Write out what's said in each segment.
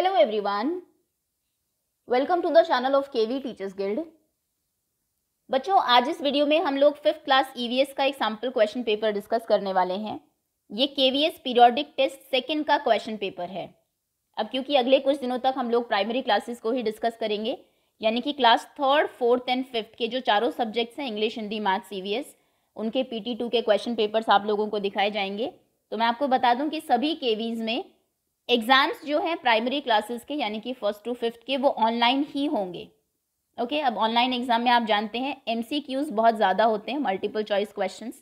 Hello everyone welcome to the channel of KV teachers guild बच्चों आज इस video में हम लोग फिफ्थ क्लास ईवीएस का एक सैम्पल क्वेश्चन पेपर डिस्कस करने वाले हैं ये केवीएस पीरियोडिक टेस्ट सेकंड का क्वेश्चन पेपर है अब क्योंकि अगले कुछ दिनों तक हम लोग प्राइमरी क्लासेस को ही डिस्कस करेंगे यानी कि class third fourth and fifth के जो चारों सब्जेक्ट्स हैं इंग्लिश हिंदी मैथ्स ईवीएस उनके पी के क्वेश्चन पेपर्स आप लोगों को दिखाए जाएंगे तो मैं आपको बता दूं कि सभी केवीज में एग्ज़ाम्स जो है प्राइमरी क्लासेस के यानी कि फर्स्ट टू फिफ्थ के वो ऑनलाइन ही होंगे ओके okay? अब ऑनलाइन एग्ज़ाम में आप जानते हैं एम बहुत ज़्यादा होते हैं मल्टीपल चॉइस क्वेश्चन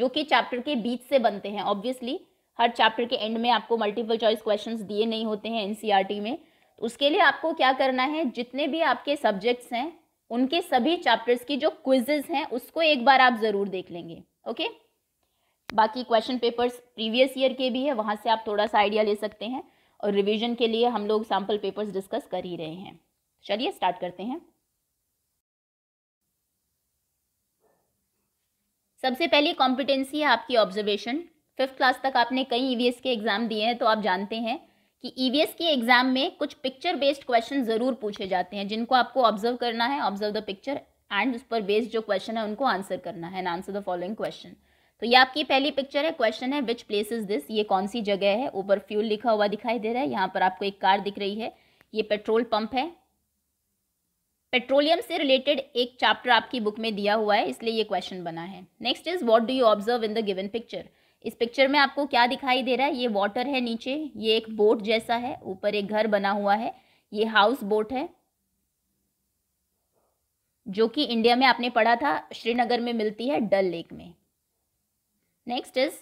जो कि चैप्टर के बीच से बनते हैं ऑब्वियसली हर चैप्टर के एंड में आपको मल्टीपल चॉइस क्वेश्चंस दिए नहीं होते हैं एन e में तो उसके लिए आपको क्या करना है जितने भी आपके सब्जेक्ट्स हैं उनके सभी चैप्टर्स की जो क्विजेज हैं उसको एक बार आप ज़रूर देख लेंगे ओके okay? बाकी क्वेश्चन पेपर्स प्रीवियस ईयर के भी है वहाँ से आप थोड़ा सा आइडिया ले सकते हैं और रिवीजन के लिए हम लोग सैम्पल पेपर्स डिस्कस कर ही रहे हैं चलिए स्टार्ट करते हैं सबसे पहली कॉम्पिटेंसी है आपकी ऑब्जर्वेशन फिफ्थ क्लास तक आपने कई ईवीएस e के एग्ज़ाम दिए हैं तो आप जानते हैं कि ईवीएस e के एग्ज़ाम में कुछ पिक्चर बेस्ड क्वेश्चन ज़रूर पूछे जाते हैं जिनको आपको ऑब्जर्व करना है ऑब्जर्व द पिक्चर एंड उस पर बेस्ड जो क्वेश्चन है उनको आंसर करना है and answer the following question तो ये आपकी पहली पिक्चर है क्वेश्चन है विच प्लेस इज दिस ये कौन सी जगह है ऊपर फ्यूल लिखा हुआ दिखाई दे रहा है यहाँ पर आपको एक कार दिख रही है ये पेट्रोल पंप है पेट्रोलियम से रिलेटेड एक चैप्टर आपकी बुक में दिया हुआ है इसलिए ये क्वेश्चन बना है next is what do you observe in the given picture इस पिक्चर में आपको क्या दिखाई दे रहा है ये वाटर है नीचे ये एक बोट जैसा है ऊपर एक घर बना हुआ है ये हाउस बोट है जो कि इंडिया में आपने पढ़ा था श्रीनगर में मिलती है डल लेक में next is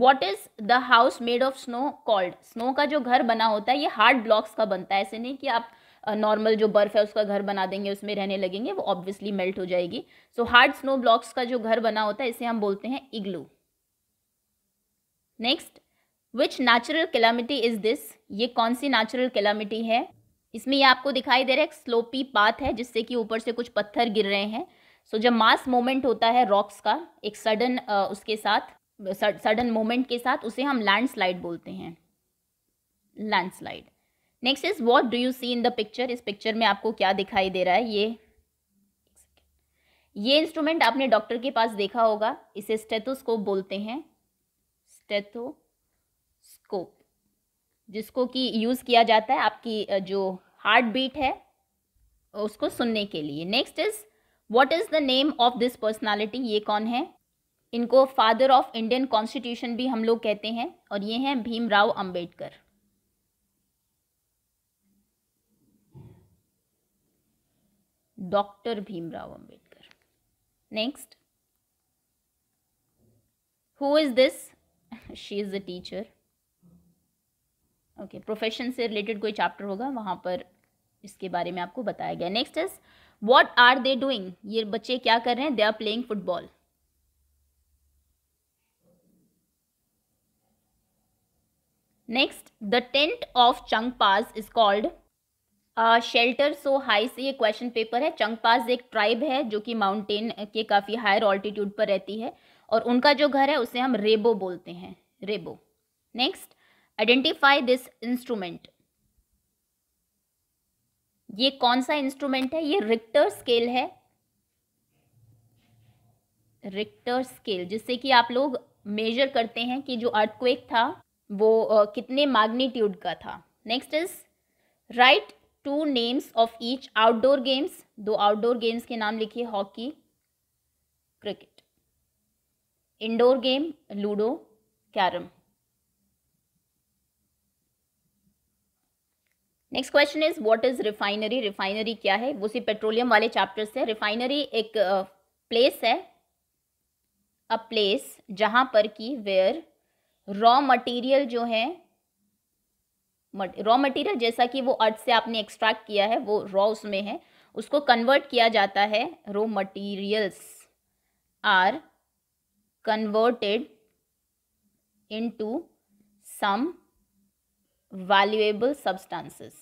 what is the house made of snow called snow का जो घर बना होता है ये हार्ड ब्लॉक्स का बनता है ऐसे नहीं कि आप नॉर्मल uh, जो बर्फ़ है उसका घर बना देंगे उसमें रहने लगेंगे वो ऑब्वियसली मेल्ट हो जाएगी सो हार्ड स्नो ब्लॉक्स का जो घर बना होता है इसे हम बोलते हैं igloo next which natural calamity is this ये कौन सी नेचुरल कैलामिटी है इसमें ये आपको दिखाई दे रहा है एक स्लोपी पाथ है जिससे कि ऊपर से कुछ पत्थर गिर रहे हैं सो so, जब मास मोमेंट होता है रॉक्स का एक सडन उसके साथ सडन मोमेंट के साथ उसे हम लैंडस्लाइड बोलते हैं landslide next is what do you see in the picture इस पिक्चर में आपको क्या दिखाई दे रहा है ये ये इंस्ट्रूमेंट आपने डॉक्टर के पास देखा होगा इसे स्टेथोस्कोप बोलते हैं स्टेथोस्कोप जिसको कि यूज़ किया जाता है आपकी जो हार्ट बीट है उसको सुनने के लिए next is what is the name of this personality ये कौन है इनको फादर ऑफ इंडियन कॉन्स्टिट्यूशन भी हम लोग कहते हैं और ये हैं Bhimrao Ambedkar doctor Bhimrao Ambedkar next who is this she is a teacher okay profession से रिलेटेड कोई चैप्टर होगा वहां पर इसके बारे में आपको बताया गया next is what are they doing ये बच्चे क्या कर रहे हैं they are playing football next the tent of Changpas is called shelter so हाई से ये क्वेश्चन पेपर है चंग पास एक ट्राइब है जो कि माउंटेन के काफ़ी हायर ऑल्टीट्यूड पर रहती है और उनका जो घर है उसे हम रेबो बोलते हैं rebo next identify this instrument ये कौन सा इंस्ट्रूमेंट है ये रिक्टर स्केल है रिक्टर स्केल जिससे कि आप लोग मेजर करते हैं कि जो अर्थक्वेक था वो आ, कितने मैग्नीट्यूड का था next is write two names of each outdoor games दो आउटडोर गेम्स के नाम लिखिए hockey cricket indoor game ludo carrom next question is what is refinery refinery क्या है वो सी पेट्रोलियम वाले चैप्टर से रिफाइनरी एक प्लेस uh, है अ प्लेस जहां पर की वेयर रॉ मटेरियल जो है रॉ मटेरियल जैसा कि वो अर्थ से आपने एक्सट्रैक्ट किया है वो रॉ उसमें है उसको कन्वर्ट किया जाता है raw materials are converted into some valuable substances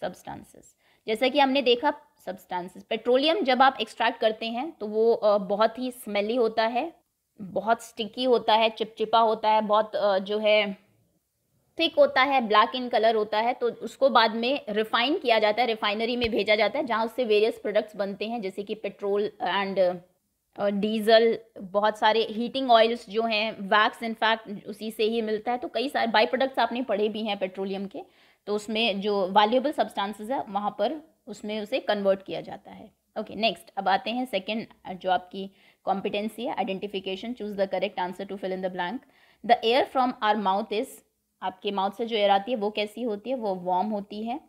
substances जैसा कि हमने देखा सब्सटेंसेस पेट्रोलियम जब आप एक्सट्रैक्ट करते हैं तो वो बहुत ही स्मेली होता है बहुत स्टिकी होता है चिपचिपा होता है बहुत जो है थिक होता है ब्लैक इन कलर होता है तो उसको बाद में रिफाइन किया जाता है रिफाइनरी में भेजा जाता है जहाँ उससे वेरियस प्रोडक्ट्स बनते हैं जैसे कि पेट्रोल एंड डीज़ल बहुत सारे हीटिंग ऑयल्स जो हैं वैक्स इनफैक्ट उसी से ही मिलता है तो कई सारे बाई प्रोडक्ट्स आपने पढ़े भी हैं पेट्रोलियम के तो उसमें जो वैल्यूएबल सब्सटेंसेस है वहाँ पर उसमें उसे कन्वर्ट किया जाता है ओके okay, नेक्स्ट अब आते हैं सेकेंड जो आपकी कॉम्पिटेंसी है identification choose the correct answer to fill in the blank the air from our mouth is आपके माउथ से जो एयर आती है वो कैसी होती है वो वार्म होती है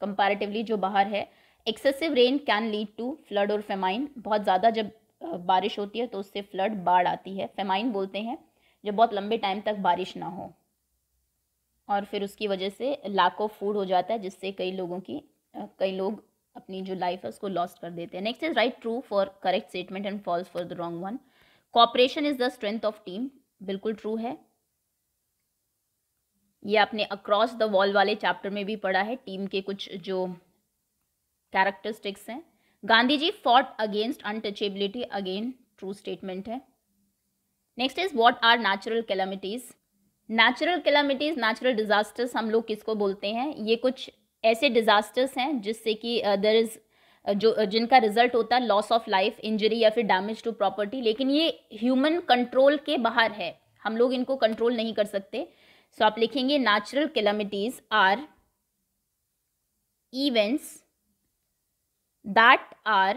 कंपैरेटिवली जो बाहर है excessive rain can lead to flood और फेमाइन बहुत ज़्यादा जब बारिश होती है तो उससे फ्लड बाढ़ आती है फेमाइन बोलते हैं जब बहुत लंबे टाइम तक बारिश ना हो और फिर उसकी वजह से लाख ऑफ फूड हो जाता है जिससे कई लोगों की कई लोग अपनी जो लाइफ है उसको लॉस्ट कर देते हैं next is write true for correct statement and false for the wrong one cooperation is the strength of team बिल्कुल ट्रू है ये आपने अक्रॉस द वॉल वाले चैप्टर में भी पढ़ा है टीम के कुछ जो कैरेक्टरिस्टिक्स हैं Gandhi ji fought against untouchability again true statement है next is what are natural calamities natural calamities natural disasters हम लोग किसको बोलते हैं ये कुछ ऐसे डिज़ास्टर्स हैं जिससे कि देर uh, इज़ uh, जो uh, जिनका रिजल्ट होता है लॉस ऑफ लाइफ इंजरी या फिर डैमेज टू प्रॉपर्टी लेकिन ये ह्यूमन कंट्रोल के बाहर है हम लोग इनको कंट्रोल नहीं कर सकते सो so, आप लिखेंगे natural calamities are events that are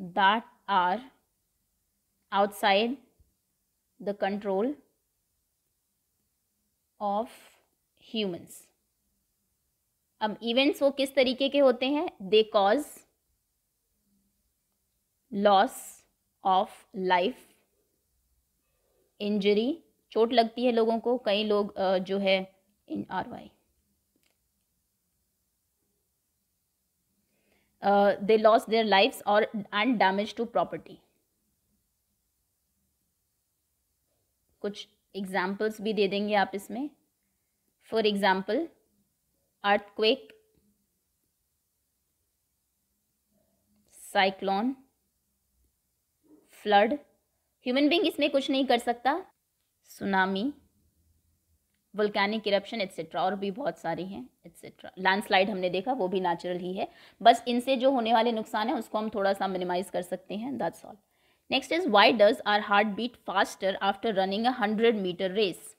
that are outside the control of humans अब इवेंट्स वो किस तरीके के होते हैं they cause loss of life injury चोट लगती है लोगों को कई लोग जो है इन आर वाई दे लॉस देयर लाइफ और एंड डैमेज टू प्रॉपर्टी कुछ एग्जाम्पल्स भी दे देंगे आप इसमें for example earthquake cyclone flood human being इसमें कुछ नहीं कर सकता सुनामी वोल्केनिक इरप्शन एट्सेट्रा और भी बहुत सारी हैं एट्सेट्रा लैंडस्लाइड हमने देखा वो भी नेचुरल ही है बस इनसे जो होने वाले नुकसान है उसको हम थोड़ा सा मिनिमाइज कर सकते हैं that's all next is why does our heart beat faster after running a hundred metre race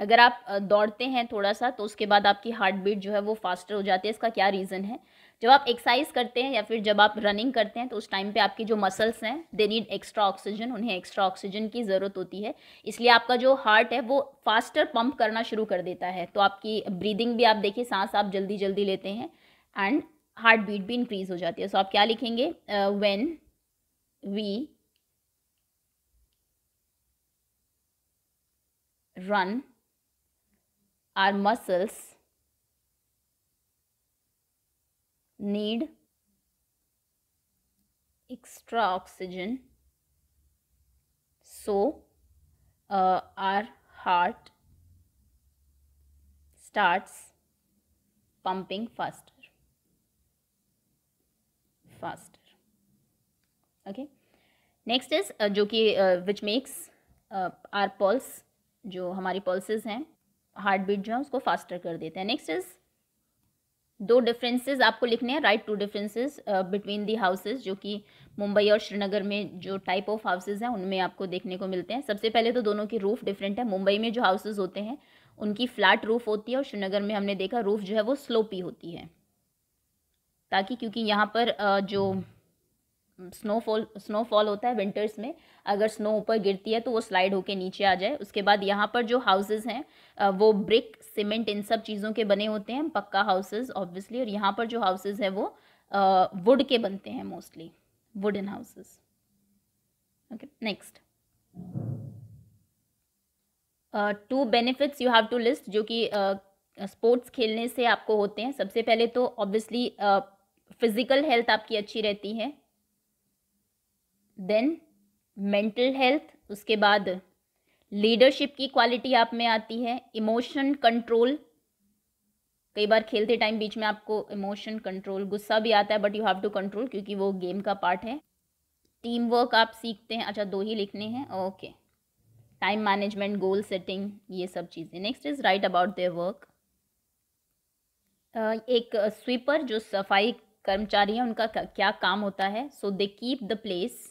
अगर आप दौड़ते हैं थोड़ा सा तो उसके बाद आपकी हार्ट बीट जो है वो फास्टर हो जाती है इसका क्या रीज़न है जब आप एक्सरसाइज करते हैं या फिर जब आप रनिंग करते हैं तो उस टाइम पे आपके जो मसल्स हैं दे नीड एक्स्ट्रा ऑक्सीजन उन्हें एक्स्ट्रा ऑक्सीजन की ज़रूरत होती है इसलिए आपका जो हार्ट है वो फास्टर पंप करना शुरू कर देता है तो आपकी ब्रीदिंग भी आप देखिए सांस आप जल्दी जल्दी लेते हैं एंड हार्ट बीट भी इंक्रीज हो जाती है सो so आप क्या लिखेंगे when we run our muscles need extra oxygen so uh, our heart starts pumping faster faster okay next is next is जो कि विच मेक्स आर पल्स जो हमारी पल्सेस हैं हार्ट बीट जो है उसको फास्टर कर देते हैं नेक्स्ट इज़ दो डिफरेंसेस आपको लिखने हैं write two differences between the houses जो कि मुंबई और श्रीनगर में जो टाइप ऑफ हाउसेज हैं उनमें आपको देखने को मिलते हैं सबसे पहले तो दोनों की रूफ़ डिफरेंट है मुंबई में जो हाउसेज होते हैं उनकी फ्लैट रूफ़ होती है और श्रीनगर में हमने देखा रूफ़ जो है वो स्लोपी होती है ताकि क्योंकि यहाँ पर uh, जो स्नोफॉल स्नोफॉल होता है विंटर्स में अगर स्नो ऊपर गिरती है तो वो स्लाइड होके नीचे आ जाए उसके बाद यहाँ पर जो हाउसेज़ हैं वो ब्रिक सीमेंट इन सब चीज़ों के बने होते हैं पक्का हाउसेज़ ऑब्वियसली और यहाँ पर जो हाउसेज़ हैं वो वुड के बनते हैं mostly wood in houses next two benefits you have to list जो कि स्पोर्ट्स uh, खेलने से आपको होते हैं सबसे पहले तो ऑब्वियसली फिज़िकल हेल्थ आपकी अच्छी रहती है देन मेंटल हेल्थ उसके बाद लीडरशिप की क्वालिटी आप में आती है इमोशन कंट्रोल कई बार खेलते टाइम बीच में आपको इमोशन कंट्रोल गुस्सा भी आता है but you have to control क्योंकि वो गेम का पार्ट है टीम वर्क आप सीखते हैं अच्छा दो ही लिखने हैं okay time management goal setting ये सब चीज़ें next is write about their work एक स्वीपर जो सफाई कर्मचारी है उनका क्या काम होता है so they keep the place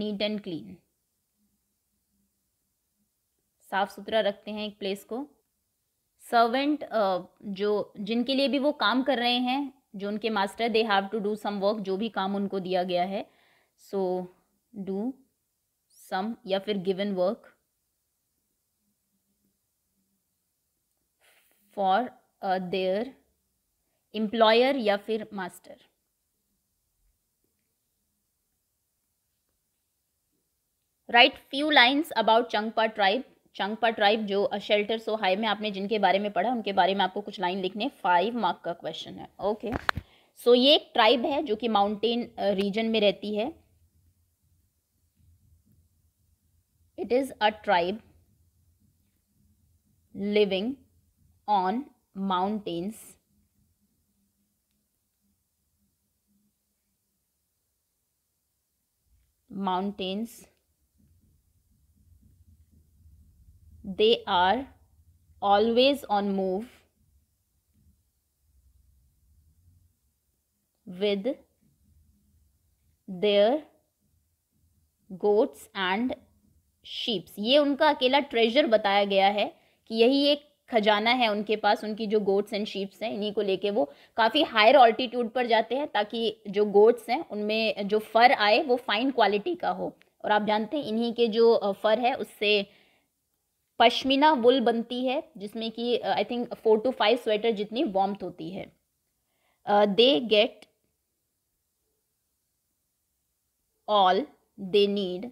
neat and clean साफ सुथरा रखते हैं एक प्लेस को सर्वेंट uh, जो जिनके लिए भी वो काम कर रहे हैं जो उनके master they have to do some work जो भी काम उनको दिया गया है सो डू सम या फिर given work for their employer या फिर master write few lines about Changpa tribe Changpa tribe जो शेल्टर हाई में आपने जिनके बारे में पढ़ा उनके बारे में आपको कुछ लाइन लिखने फाइव मार्क का क्वेश्चन है ओके okay. सो so, ये एक ट्राइब है जो कि माउंटेन रीजन uh, में रहती है it is a tribe living on mountains mountains they are always on move with their goats and sheeps ये उनका अकेला ट्रेजर बताया गया है कि यही एक खजाना है उनके पास उनकी जो गोट्स एंड शीप्स हैं इन्हीं को लेके वो काफ़ी हायर ऑल्टीट्यूड पर जाते हैं ताकि जो गोट्स हैं उनमें जो फ़र आए वो फाइन क्वालिटी का हो और आप जानते हैं इन्हीं के जो फ़र है उससे पश्मीना वुल बनती है जिसमें कि I think four to five sweater जितनी वॉम्प होती है they get all they need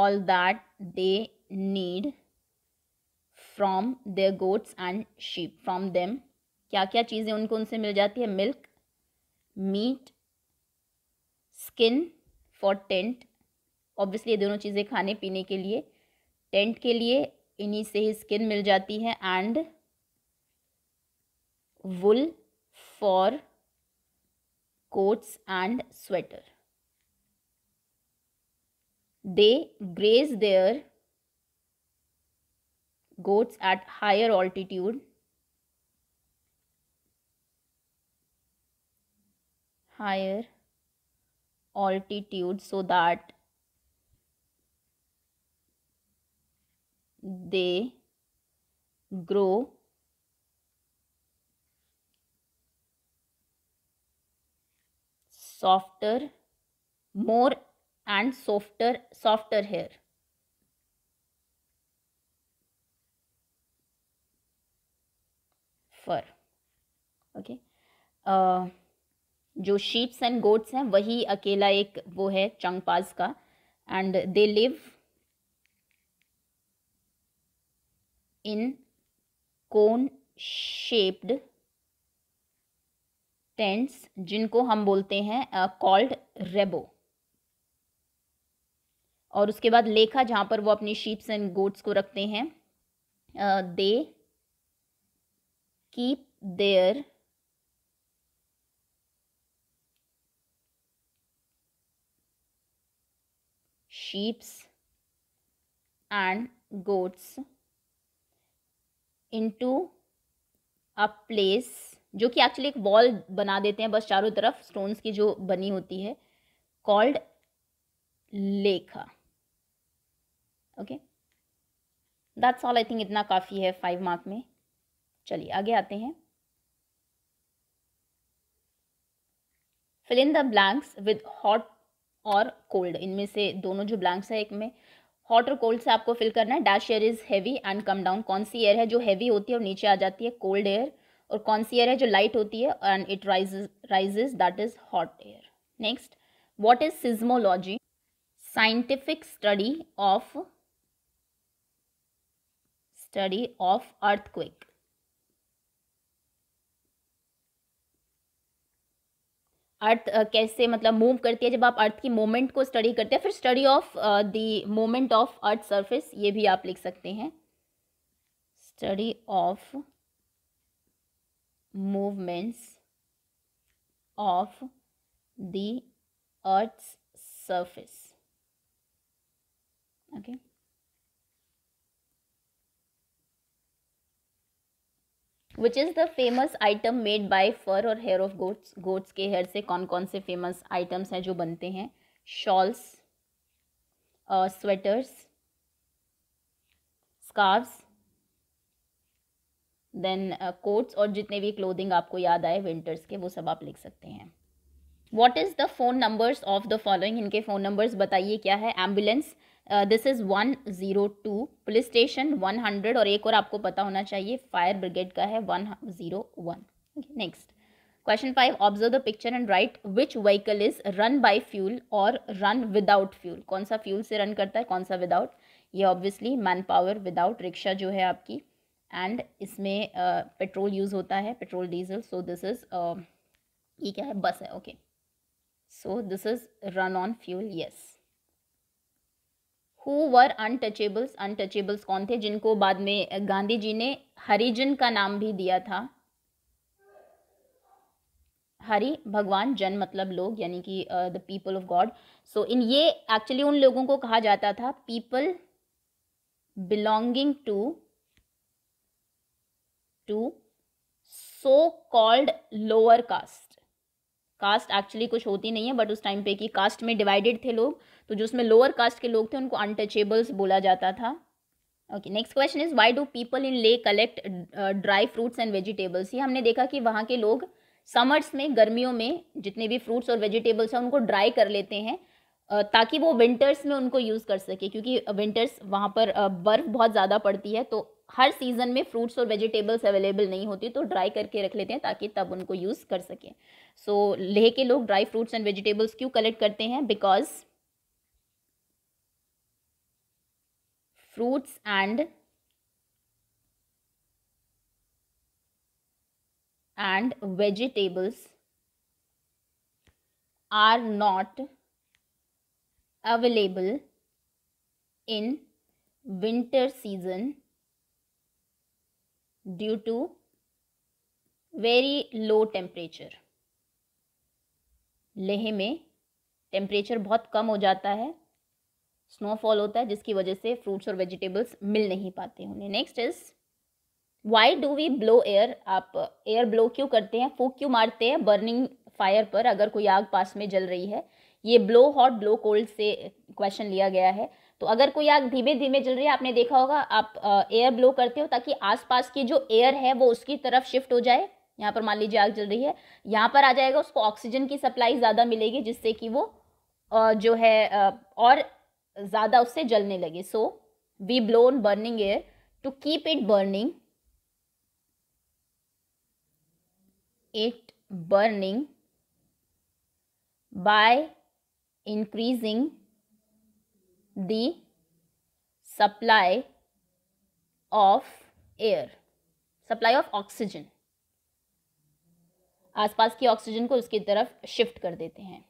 all that they need from the goats and sheep from them क्या क्या चीज़ें उनको उनसे मिल जाती है milk meat skin for tent obviously ये दोनों चीज़ें खाने पीने के लिए टेंट के लिए इन्हीं से ही स्किन मिल जाती है and wool for coats and sweater they graze their goats at higher altitude higher altitude so that they grow softer more and softer softer hair fur okay okay. uh, जो sheeps and goats हैं वही अकेला एक वो है चंगपाज का and they live in cone shaped tents जिनको हम बोलते हैं कॉल्ड uh, रेबो और उसके बाद लेखा जहां पर वो अपनी शीप्स एंड गोट्स को रखते हैं they keep their sheeps and goats to a place जो कि एक्चुअली एक वॉल बना देते हैं बस चारों तरफ स्टोन्स की जो बनी होती है कॉल्ड लेखा okay that's all I think इतना काफ़ी है फाइव मार्क में चलिए आगे आते हैं fill in the blanks with hot और कोल्ड इनमें से दोनों जो ब्लैंक्स है एक में हॉट और कोल्ड से आपको फिल करना है dash air is heavy and come down कौन सी एयर है जो हैवी होती है और नीचे आ जाती है कोल्ड एयर और कौन सी एयर है जो लाइट होती है and it rise rises that is hot air next what is seismology scientific study of study of earthquake earth कैसे मतलब मूव करती है जब आप अर्थ की मोमेंट को स्टडी करते हैं फिर study of the moment of earth surface ये भी आप लिख सकते हैं study of movements of the earth surface okay which is the famous item made by fur और हेयर ऑफ गोट्स गोट्स के हेयर से कौन कौन से फेमस आइटम्स हैं जो बनते हैं shawls sweaters scarfs then coats और जितने भी क्लोदिंग आपको याद आए विंटर्स के वो सब आप लिख सकते हैं what is the phone numbers of the following इनके फ़ोन नंबर्स बताइए क्या है ambulance this is one zero two police station one hundred और एक और आपको पता होना चाहिए फायर ब्रिगेड का है one zero one next question five observe the picture and write which vehicle is run by fuel और रन विदाउट फ्यूल कौन सा फ्यूल से रन करता है कौन सा विदाउट ये obviously man power without rickshaw जो है आपकी एंड इसमें पेट्रोल uh, यूज़ होता है petrol diesel so this is ये क्या है बस है okay so this is run on fuel yes who were untouchables untouchables कौन थे जिनको बाद में गांधी जी ने हरिजन का नाम भी दिया था हरि भगवान जन मतलब लोग यानी कि the people of God so इन ये एक्चुअली उन लोगों को कहा जाता था people belonging to to so called lower caste caste actually कुछ होती नहीं है बट उस टाइम पे कि कास्ट में डिवाइडेड थे लोग तो जो उसमें लोअर कास्ट के लोग थे उनको अनटचेबल्स बोला जाता था okay next question is why do people in Leh collect dry fruits and vegetables ये हमने देखा कि वहाँ के लोग समर्स में गर्मियों में जितने भी फ्रूट्स और वेजिटेबल्स हैं उनको ड्राई कर लेते हैं uh, ताकि वो विंटर्स में उनको यूज़ कर सके क्योंकि विंटर्स वहाँ पर uh, बर्फ़ बहुत ज़्यादा पड़ती है तो हर सीज़न में फ्रूट्स और वेजिटेबल्स अवेलेबल नहीं होती तो ड्राई करके रख लेते हैं ताकि तब उनको यूज़ कर सकें सो so, लेह के लोग ड्राई फ्रूट्स एंड वेजिटेबल्स क्यों कलेक्ट करते हैं because fruits and and vegetables are not available in winter season due to very low temperature. Leh में टेम्परेचर बहुत कम हो जाता है snowfall होता है जिसकी वजह से फ्रूट्स और वेजिटेबल्स मिल नहीं पाते उन्हें next is why do we blow air आप एयर ब्लो क्यों करते हैं फूक क्यों मारते हैं बर्निंग फायर पर अगर कोई आग पास में जल रही है ये ब्लो हॉट ब्लो कोल्ड से क्वेश्चन लिया गया है तो अगर कोई आग धीमे धीमे जल रही है आपने देखा होगा आप एयर ब्लो करते हो ताकि आसपास की जो एयर है वो उसकी तरफ शिफ्ट हो जाए यहाँ पर मान लीजिए आग जल रही है यहाँ पर आ जाएगा उसको ऑक्सीजन की सप्लाई ज़्यादा मिलेगी जिससे कि वो जो है और ज़्यादा उससे जलने लगे so we blown burning air to keep it burning it burning by increasing the supply of air supply of oxygen आसपास की ऑक्सीजन को उसकी तरफ शिफ्ट कर देते हैं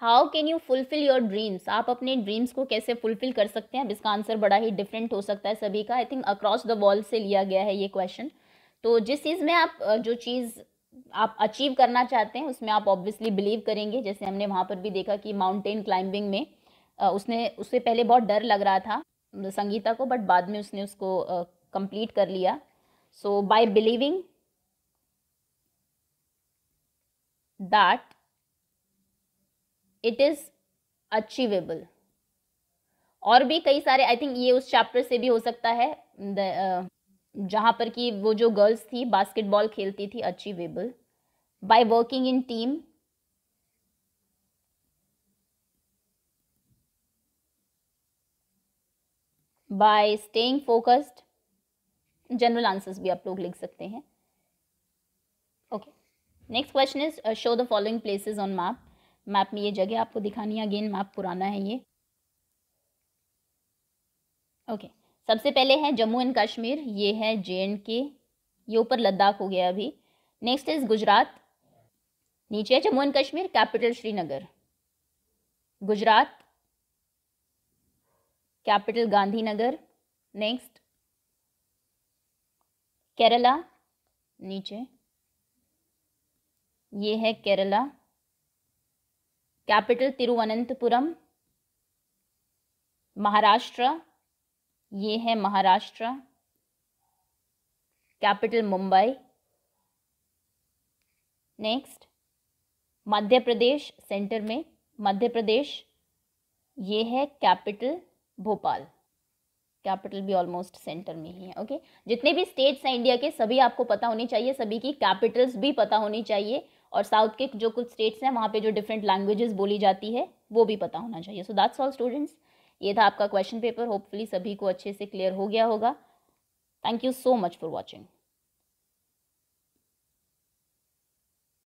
how can you fulfil your dreams आप अपने ड्रीम्स को कैसे फुलफिल कर सकते हैं अब इसका आंसर बड़ा ही डिफरेंट हो सकता है सभी का I think across the wall से लिया गया है ये क्वेश्चन तो जिस चीज़ में आप जो चीज़ आप अचीव करना चाहते हैं उसमें आप ऑब्वियसली बिलीव करेंगे जैसे हमने वहाँ पर भी देखा कि माउंटेन क्लाइंबिंग में उसने उससे पहले बहुत डर लग रहा था संगीता को बट बाद में उसने उसको कंप्लीट कर लिया so by believing that it is achievable और भी कई सारे आई थिंक ये उस चैप्टर से भी हो सकता है जहाँ पर कि वो जो गर्ल्स थी बास्केटबॉल खेलती थी achievable by working in team by staying focused general answers भी आप लोग लिख सकते हैं okay next question is show the following places on map map में ये जगह आपको दिखानी है अगेन मैप पुराना है ये ओके okay. सबसे पहले है जम्मू एंड कश्मीर ये है जे एंड के ये ऊपर लद्दाख हो गया अभी नेक्स्ट इज़ गुजरात नीचे है Jammu and Kashmir capital Srinagar Gujarat capital Gandhinagar next Kerala नीचे ये है केरला कैपिटल तिरुवनंतपुरम महाराष्ट्र ये है Maharashtra capital Mumbai next Madhya Pradesh centre में मध्य प्रदेश ये है कैपिटल भोपाल कैपिटल भी ऑलमोस्ट सेंटर में ही है ओके जितने भी स्टेट्स हैं इंडिया के सभी आपको पता होने चाहिए सभी की कैपिटल्स भी पता होनी चाहिए और साउथ के जो कुछ स्टेट्स हैं वहाँ पे जो डिफरेंट लैंग्वेजेस बोली जाती है वो भी पता होना चाहिए सो दैट्स ऑल स्टूडेंट्स ये था आपका क्वेश्चन पेपर होपफुली सभी को अच्छे से क्लियर हो गया होगा thank you so much for watching